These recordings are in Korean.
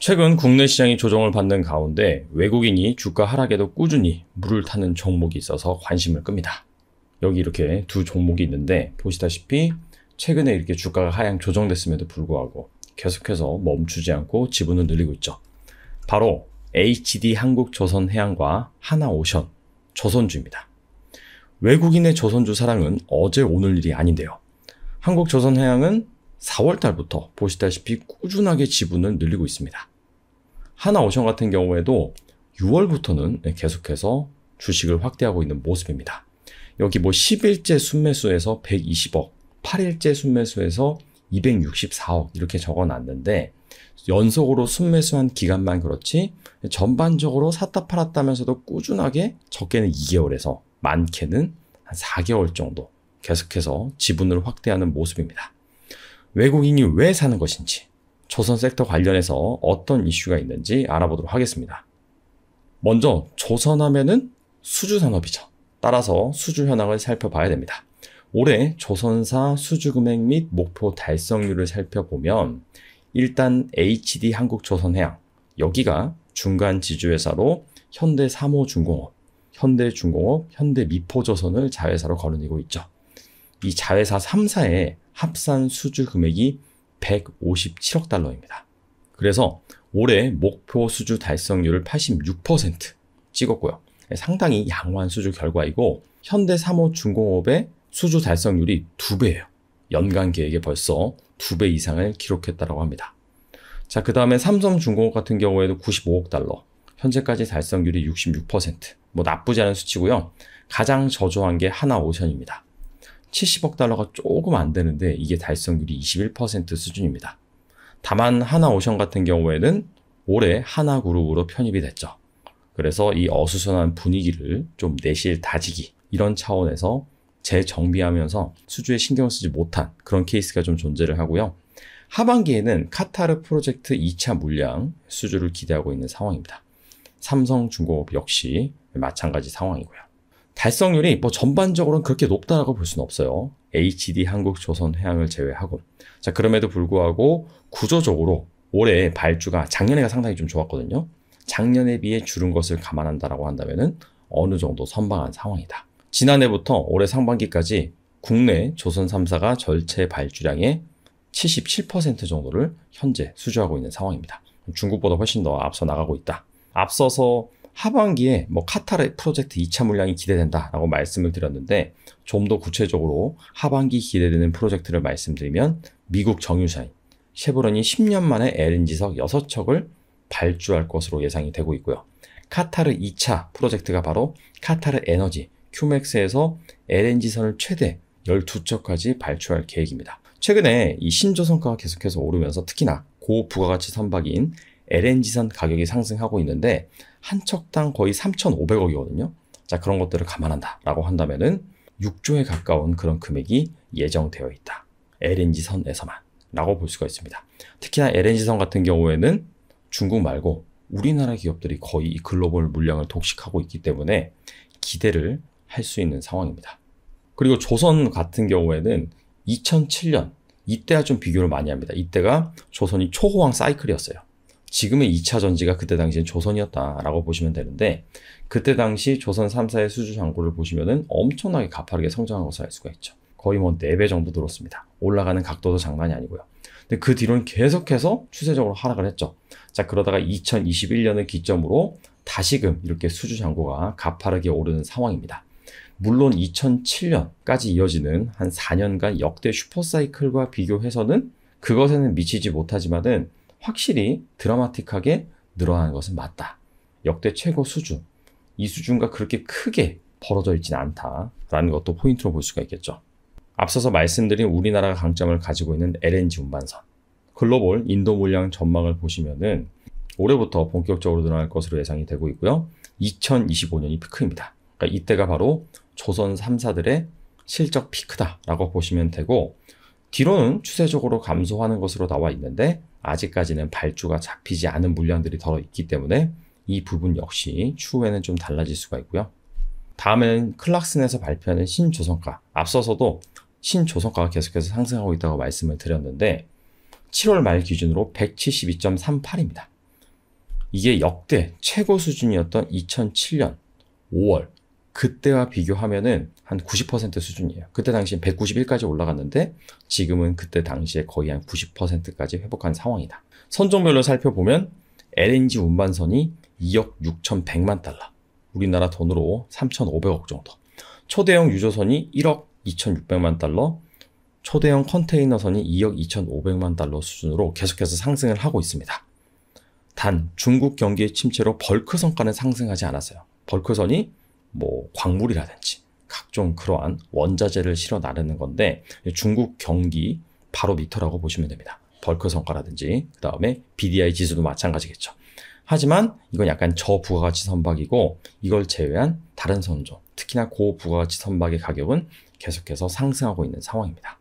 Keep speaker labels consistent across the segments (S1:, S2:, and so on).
S1: 최근 국내 시장이 조정을 받는 가운데 외국인이 주가 하락에도 꾸준히 물을 타는 종목이 있어서 관심을 끕니다. 여기 이렇게 두 종목이 있는데 보시다시피 최근에 이렇게 주가가 하향 조정됐음에도 불구하고 계속해서 멈추지 않고 지분을 늘리고 있죠. 바로 HD 한국조선해양과 하나오션 조선주입니다. 외국인의 조선주 사랑은 어제 오늘 일이 아닌데요. 한국조선해양은 4월달부터 보시다시피 꾸준하게 지분을 늘리고 있습니다. 하나오션 같은 경우에도 6월부터는 계속해서 주식을 확대하고 있는 모습입니다. 여기 뭐 10일째 순매수에서 120억, 8일째 순매수에서 264억 이렇게 적어놨는데 연속으로 순매수한 기간만 그렇지 전반적으로 샀다 팔았다면서도 꾸준하게 적게는 2개월에서 많게는 한 4개월 정도 계속해서 지분을 확대하는 모습입니다. 외국인이 왜 사는 것인지 조선 섹터 관련해서 어떤 이슈가 있는지 알아보도록 하겠습니다. 먼저 조선 하면은 수주 산업이죠. 따라서 수주 현황을 살펴봐야 됩니다. 올해 조선사 수주 금액 및 목표 달성률을 살펴보면 일단 HD 한국조선해양 여기가 중간 지주회사로 현대 삼호 중공업, 현대 중공업, 현대 미포조선을 자회사로 거론리고 있죠. 이 자회사 3사의 합산 수주 금액이 157억 달러입니다. 그래서 올해 목표 수주 달성률을 86% 찍었고요. 상당히 양호한 수주 결과이고 현대 3호 중공업의 수주 달성률이 2배예요. 연간 계획에 벌써 2배 이상을 기록했다고 합니다. 자, 그 다음에 삼성중공업 같은 경우에도 95억 달러, 현재까지 달성률이 66%, 뭐 나쁘지 않은 수치고요. 가장 저조한 게 하나오션입니다. 70억 달러가 조금 안 되는데 이게 달성률이 21% 수준입니다. 다만 하나오션 같은 경우에는 올해 하나그룹으로 편입이 됐죠. 그래서 이 어수선한 분위기를 좀 내실 다지기 이런 차원에서 재정비하면서 수주에 신경 쓰지 못한 그런 케이스가 좀 존재를 하고요. 하반기에는 카타르 프로젝트 2차 물량 수주를 기대하고 있는 상황입니다. 삼성중공업 역시 마찬가지 상황이고요. 달성률이 뭐 전반적으로는 그렇게 높다라고 볼 수는 없어요. HD 한국 조선 해양을 제외하고. 자, 그럼에도 불구하고 구조적으로 올해 발주가 작년에가 상당히 좀 좋았거든요. 작년에 비해 줄은 것을 감안한다라고 한다면은 어느 정도 선방한 상황이다. 지난해부터 올해 상반기까지 국내 조선 3사가 절체 발주량의 77% 정도를 현재 수주하고 있는 상황입니다. 중국보다 훨씬 더 앞서 나가고 있다. 앞서서 하반기에 뭐 카타르 프로젝트 2차 물량이 기대된다라고 말씀을 드렸는데 좀 더 구체적으로 하반기 기대되는 프로젝트를 말씀드리면 미국 정유사인 쉐보론이 10년 만에 LNG석 6척을 발주할 것으로 예상이 되고 있고요. 카타르 2차 프로젝트가 바로 카타르 에너지 큐맥스에서 LNG선을 최대 12척까지 발주할 계획입니다. 최근에 이 신조선가가 계속해서 오르면서 특히나 고부가가치 선박인 LNG선 가격이 상승하고 있는데 한 척당 거의 3,500억이거든요. 자, 그런 것들을 감안한다라고 한다면은 6조에 가까운 그런 금액이 예정되어 있다. LNG선에서만 라고 볼 수가 있습니다. 특히나 LNG선 같은 경우에는 중국 말고 우리나라 기업들이 거의 이 글로벌 물량을 독식하고 있기 때문에 기대를 할 수 있는 상황입니다. 그리고 조선 같은 경우에는 2007년 이때와 좀 비교를 많이 합니다. 이때가 조선이 초호황 사이클이었어요. 지금의 2차 전지가 그때 당시엔 조선이었다라고 보시면 되는데 그때 당시 조선 3사의 수주 잔고를 보시면은 엄청나게 가파르게 성장한 것을 알 수가 있죠. 거의 뭐 4배 정도 늘었습니다. 올라가는 각도도 장난이 아니고요. 근데 그 뒤로는 계속해서 추세적으로 하락을 했죠. 자, 그러다가 2021년을 기점으로 다시금 이렇게 수주 잔고가 가파르게 오르는 상황입니다. 물론 2007년까지 이어지는 한 4년간 역대 슈퍼사이클과 비교해서는 그것에는 미치지 못하지만은 확실히 드라마틱하게 늘어나는 것은 맞다. 역대 최고 수준. 이 수준과 그렇게 크게 벌어져 있지는 않다라는 것도 포인트로 볼 수가 있겠죠. 앞서서 말씀드린 우리나라가 강점을 가지고 있는 LNG 운반선. 글로벌 인도 물량 전망을 보시면은 올해부터 본격적으로 늘어날 것으로 예상이 되고 있고요. 2025년이 피크입니다. 그러니까 이때가 바로 조선 3사들의 실적 피크다라고 보시면 되고 뒤로는 추세적으로 감소하는 것으로 나와 있는데 아직까지는 발주가 잡히지 않은 물량들이 더 있기 때문에 이 부분 역시 추후에는 좀 달라질 수가 있고요. 다음은 클락슨에서 발표하는 신조성가 앞서서도 신조성가가 계속해서 상승하고 있다고 말씀을 드렸는데 7월 말 기준으로 172.38입니다. 이게 역대 최고 수준이었던 2007년 5월 그때와 비교하면은 한 90% 수준이에요. 그때 당시 191까지 올라갔는데 지금은 그때 당시에 거의 한 90%까지 회복한 상황이다. 선종별로 살펴보면 LNG 운반선이 2억 6,100만 달러, 우리나라 돈으로 3,500억 정도. 초대형 유조선이 1억 2,600만 달러, 초대형 컨테이너선이 2억 2,500만 달러 수준으로 계속해서 상승을 하고 있습니다. 단 중국 경기의 침체로 벌크선가는 상승하지 않았어요. 벌크선이 뭐 광물이라든지 각종 그러한 원자재를 실어 나르는 건데 중국 경기 바로 미터라고 보시면 됩니다. 벌크 성과라든지 그 다음에 BDI 지수도 마찬가지겠죠. 하지만 이건 약간 저부가가치 선박이고 이걸 제외한 다른 선조 특히나 고부가가치 선박의 가격은 계속해서 상승하고 있는 상황입니다.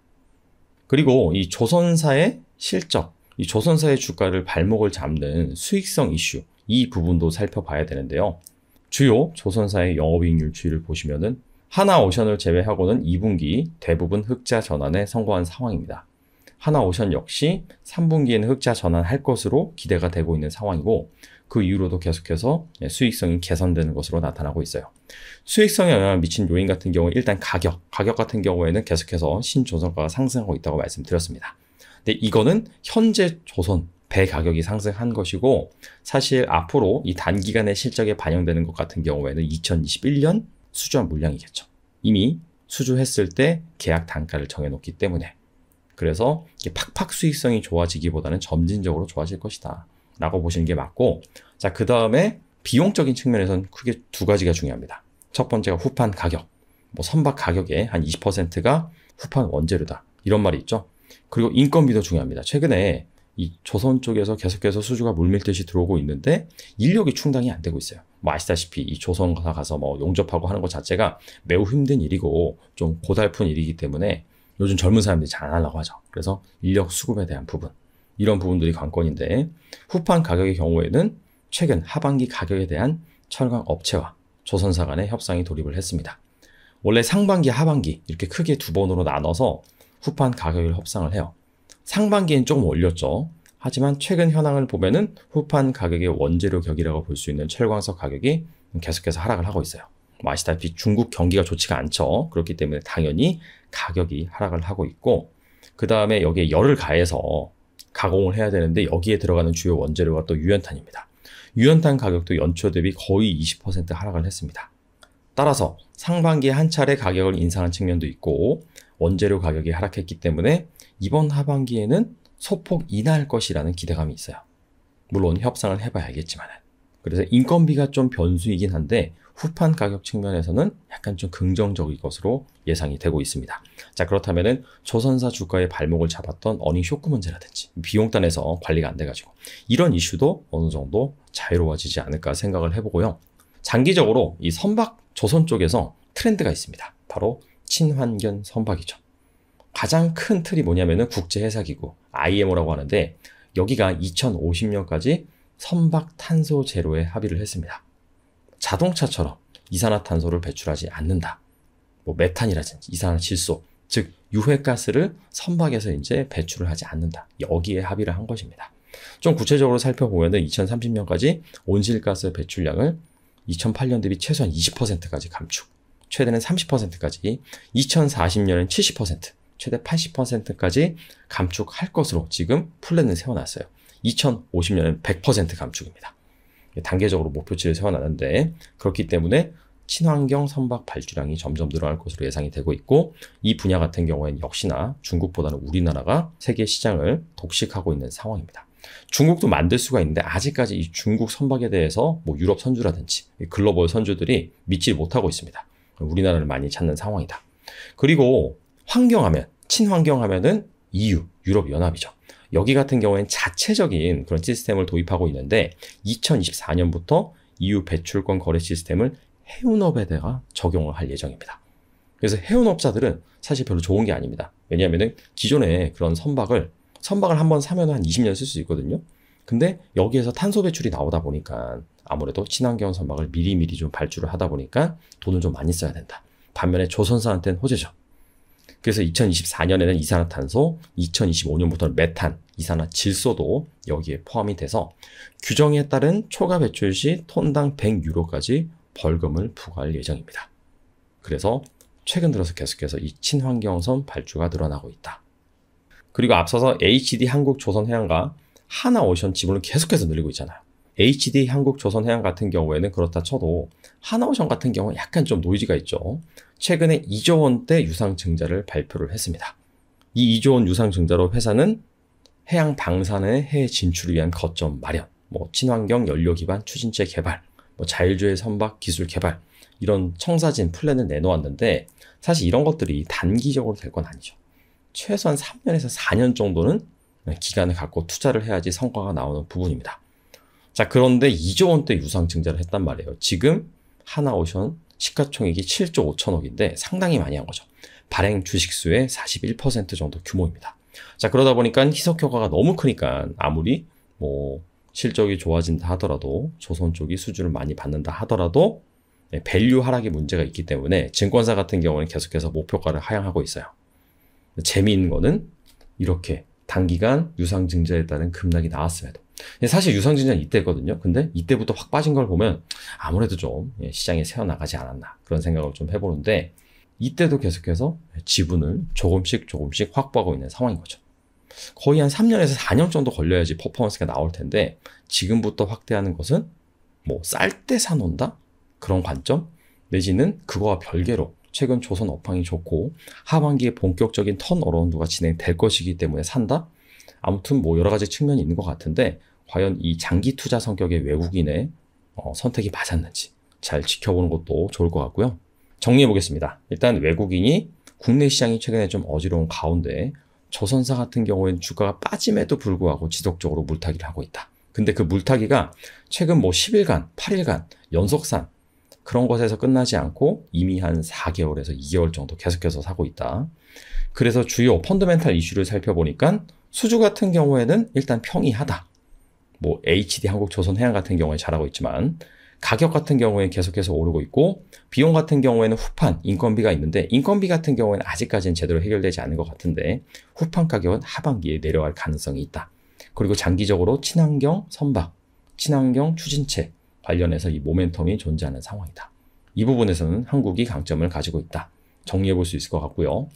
S1: 그리고 이 조선사의 실적, 이 조선사의 주가를 발목을 잡는 수익성 이슈 이 부분도 살펴봐야 되는데요. 주요 조선사의 영업이익 률추이를 보시면은 하나오션을 제외하고는 2분기 대부분 흑자 전환에 성공한 상황입니다. 하나오션 역시 3분기에는 흑자 전환할 것으로 기대가 되고 있는 상황이고 그 이후로도 계속해서 예, 수익성이 개선되는 것으로 나타나고 있어요. 수익성에 영향을 미친 요인 같은 경우 일단 가격, 가격 같은 경우에는 계속해서 신조선가가 상승하고 있다고 말씀드렸습니다. 근데 이거는 현재 조선 배 가격이 상승한 것이고 사실 앞으로 이 단기간의 실적에 반영되는 것 같은 경우에는 2021년 수주한 물량이겠죠. 이미 수주했을 때 계약 단가를 정해놓기 때문에 그래서 팍팍 수익성이 좋아지기보다는 점진적으로 좋아질 것이다 라고 보시는 게 맞고 자 그 다음에 비용적인 측면에서는 크게 두 가지가 중요합니다. 첫 번째가 후판 가격 뭐 선박 가격의 한 20%가 후판 원재료다 이런 말이 있죠. 그리고 인건비도 중요합니다. 최근에 이 조선 쪽에서 계속해서 수주가 물밀듯이 들어오고 있는데 인력이 충당이 안 되고 있어요. 뭐 아시다시피 이 조선가 가서 뭐 용접하고 하는 것 자체가 매우 힘든 일이고 좀 고달픈 일이기 때문에 요즘 젊은 사람들이 잘 안 하려고 하죠. 그래서 인력 수급에 대한 부분 이런 부분들이 관건인데 후판 가격의 경우에는 최근 하반기 가격에 대한 철강 업체와 조선사 간의 협상이 돌입을 했습니다. 원래 상반기 하반기 이렇게 크게 두 번으로 나눠서 후판 가격을 협상을 해요. 상반기엔 조금 올렸죠. 하지만 최근 현황을 보면은 후판 가격의 원재료 격이라고 볼 수 있는 철광석 가격이 계속해서 하락을 하고 있어요. 뭐 아시다시피 중국 경기가 좋지가 않죠. 그렇기 때문에 당연히 가격이 하락을 하고 있고 그 다음에 여기에 열을 가해서 가공을 해야 되는데 여기에 들어가는 주요 원재료가 또 유연탄입니다. 유연탄 가격도 연초 대비 거의 20% 하락을 했습니다. 따라서 상반기에 한 차례 가격을 인상한 측면도 있고 원재료 가격이 하락했기 때문에 이번 하반기에는 소폭 인하할 것이라는 기대감이 있어요. 물론 협상을 해봐야 겠지만 그래서 인건비가 좀 변수이긴 한데 후판 가격 측면에서는 약간 좀 긍정적인 것으로 예상이 되고 있습니다. 자그렇다면 조선사 주가의 발목을 잡았던 어닝 쇼크 문제라든지 비용단에서 관리가 안 돼가지고 이런 이슈도 어느 정도 자유로워지지 않을까 생각을 해보고요. 장기적으로 이 선박 조선 쪽에서 트렌드가 있습니다. 바로 친환경 선박이죠. 가장 큰 틀이 뭐냐면은 국제회사기구 IMO라고 하는데 여기가 2050년까지 선박 탄소 제로에 합의를 했습니다. 자동차처럼 이산화탄소를 배출하지 않는다. 뭐 메탄이라든지 이산화질소, 즉 유해가스를 선박에서 이제 배출을 하지 않는다. 여기에 합의를 한 것입니다. 좀 구체적으로 살펴보면은 2030년까지 온실가스 배출량을 2008년 대비 최소한 20%까지 감축. 최대는 30%까지, 2040년은 70%, 최대 80%까지 감축할 것으로 지금 플랜을 세워놨어요. 2050년은 100% 감축입니다. 단계적으로 목표치를 세워놨는데 그렇기 때문에 친환경 선박 발주량이 점점 늘어날 것으로 예상이 되고 있고 이 분야 같은 경우에는 역시나 중국보다는 우리나라가 세계 시장을 독식하고 있는 상황입니다. 중국도 만들 수가 있는데 아직까지 이 중국 선박에 대해서 뭐 유럽 선주라든지 글로벌 선주들이 믿지 못하고 있습니다. 우리나라를 많이 찾는 상황이다. 그리고 환경하면 친환경하면은 EU 유럽 연합이죠. 여기 같은 경우에는 자체적인 그런 시스템을 도입하고 있는데 2024년부터 EU 배출권 거래 시스템을 해운업에다가 적용을 할 예정입니다. 그래서 해운업자들은 사실 별로 좋은 게 아닙니다. 왜냐하면 기존에 그런 선박을 선박을 한번 사면 한 20년 쓸 수 있거든요. 근데 여기에서 탄소 배출이 나오다 보니까 아무래도 친환경 선박을 미리미리 좀 발주를 하다 보니까 돈을 좀 많이 써야 된다. 반면에 조선사한테는 호재죠. 그래서 2024년에는 이산화탄소, 2025년부터는 메탄, 이산화질소도 여기에 포함이 돼서 규정에 따른 초과 배출 시 톤당 100유로까지 벌금을 부과할 예정입니다. 그래서 최근 들어서 계속해서 이 친환경선 발주가 늘어나고 있다. 그리고 앞서서 HD 한국조선해양과 하나 오션 지분을 계속해서 늘리고 있잖아요. HD 한국조선해양 같은 경우에는 그렇다 쳐도 하나오션 같은 경우는 약간 좀 노이즈가 있죠. 최근에 2조 원대 유상증자를 발표를 했습니다. 이 2조 원 유상증자로 회사는 해양 방산의 해외 진출을 위한 거점 마련, 뭐 친환경 연료 기반 추진체 개발, 뭐자율주의 선박 기술 개발 이런 청사진 플랜을 내놓았는데 사실 이런 것들이 단기적으로 될 건 아니죠. 최소한 3년에서 4년 정도는 네, 기간을 갖고 투자를 해야지 성과가 나오는 부분입니다. 자, 그런데 2조 원대 유상 증자를 했단 말이에요. 지금 하나오션 시가총액이 7조 5천억인데 상당히 많이 한 거죠. 발행 주식수의 41% 정도 규모입니다. 자, 그러다 보니까 희석 효과가 너무 크니까 아무리 뭐 실적이 좋아진다 하더라도 조선 쪽이 수주를 많이 받는다 하더라도 네, 밸류 하락의 문제가 있기 때문에 증권사 같은 경우는 계속해서 목표가를 하향하고 있어요. 재미있는 거는 이렇게 단기간 유상증자에 따른 급락이 나왔음에도 사실 유상증자는 이때거든요. 근데 이때부터 확 빠진 걸 보면 아무래도 좀 예, 시장에 새어나가지 않았나 그런 생각을 좀 해보는데 이때도 계속해서 지분을 조금씩 조금씩 확보하고 있는 상황인 거죠. 거의 한 3년에서 4년 정도 걸려야지 퍼포먼스가 나올 텐데 지금부터 확대하는 것은 뭐 쌀 때 사놓는다? 그런 관점? 내지는 그거와 별개로 최근 조선 업황이 좋고 하반기에 본격적인 턴 어라운드가 진행될 것이기 때문에 산다? 아무튼 뭐 여러 가지 측면이 있는 것 같은데 과연 이 장기 투자 성격의 외국인의 어, 선택이 맞았는지 잘 지켜보는 것도 좋을 것 같고요. 정리해 보겠습니다. 일단 외국인이 국내 시장이 최근에 좀 어지러운 가운데 조선사 같은 경우에는 주가가 빠짐에도 불구하고 지속적으로 물타기를 하고 있다. 근데 그 물타기가 최근 뭐 10일간, 8일간 연속산 그런 것에서 끝나지 않고 이미 한 4개월에서 2개월 정도 계속해서 사고 있다. 그래서 주요 펀드멘탈 이슈를 살펴보니까 수주 같은 경우에는 일단 평이하다. 뭐 HD 한국 조선 해양 같은 경우에 잘하고 있지만 가격 같은 경우에 계속해서 오르고 있고 비용 같은 경우에는 후판 인건비가 있는데 인건비 같은 경우에는 아직까지는 제대로 해결되지 않은 것 같은데 후판 가격은 하반기에 내려갈 가능성이 있다. 그리고 장기적으로 친환경 선박, 친환경 추진체 관련해서 이 모멘텀이 존재하는 상황이다. 이 부분에서는 한국이 강점을 가지고 있다. 정리해 볼 수 있을 것 같고요.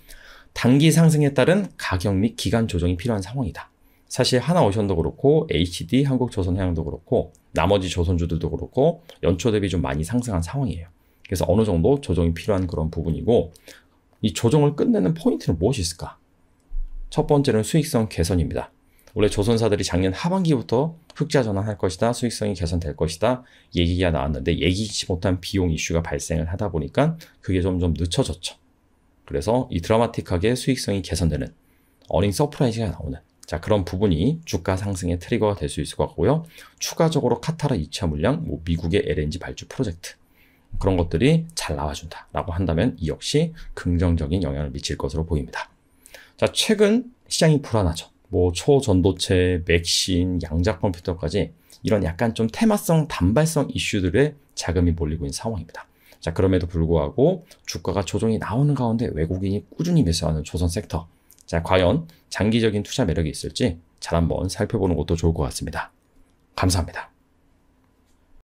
S1: 단기 상승에 따른 가격 및 기간 조정이 필요한 상황이다. 사실 하나오션도 그렇고 HD 한국조선해양도 그렇고 나머지 조선주들도 그렇고 연초 대비 좀 많이 상승한 상황이에요. 그래서 어느 정도 조정이 필요한 그런 부분이고 이 조정을 끝내는 포인트는 무엇이 있을까? 첫 번째는 수익성 개선입니다. 원래 조선사들이 작년 하반기부터 흑자 전환할 것이다, 수익성이 개선될 것이다 얘기가 나왔는데 예기치 못한 비용 이슈가 발생을 하다 보니까 그게 점점 늦춰졌죠. 그래서 이 드라마틱하게 수익성이 개선되는 어닝 서프라이즈가 나오는 자 그런 부분이 주가 상승의 트리거가 될 수 있을 것 같고요. 추가적으로 카타르 2차 물량, 뭐 미국의 LNG 발주 프로젝트 그런 것들이 잘 나와준다라고 한다면 이 역시 긍정적인 영향을 미칠 것으로 보입니다. 자 최근 시장이 불안하죠. 뭐 초전도체, 맥신, 양자 컴퓨터까지 이런 약간 좀 테마성 단발성 이슈들의 자금이 몰리고 있는 상황입니다. 자, 그럼에도 불구하고 주가가 조정이 나오는 가운데 외국인이 꾸준히 매수하는 조선 섹터. 자, 과연 장기적인 투자 매력이 있을지 잘 한번 살펴보는 것도 좋을 것 같습니다. 감사합니다.